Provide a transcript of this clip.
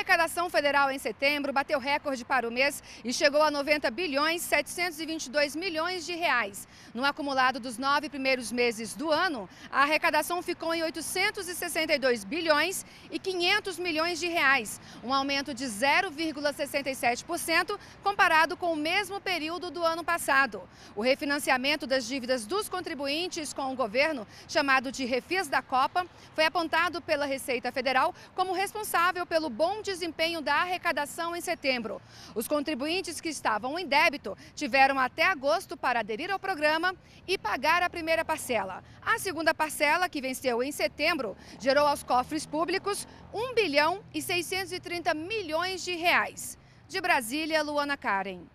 arrecadação federal em setembro bateu recorde para o mês e chegou a 90 bilhões 722 milhões de reais. No acumulado dos nove primeiros meses do ano, a arrecadação ficou em 862 bilhões e 500 milhões de reais, um aumento de 0,67% comparado com o mesmo período do ano passado. O refinanciamento das dívidas dos contribuintes com o governo, chamado de refis da Copa, foi apontado pela Receita Federal como responsável pelo bom desempenho da arrecadação em setembro. Os contribuintes que estavam em débito tiveram até agosto para aderir ao programa e pagar a primeira parcela. A segunda parcela, que venceu em setembro, gerou aos cofres públicos 1 bilhão e 630 milhões de reais. De Brasília, Luana Karen.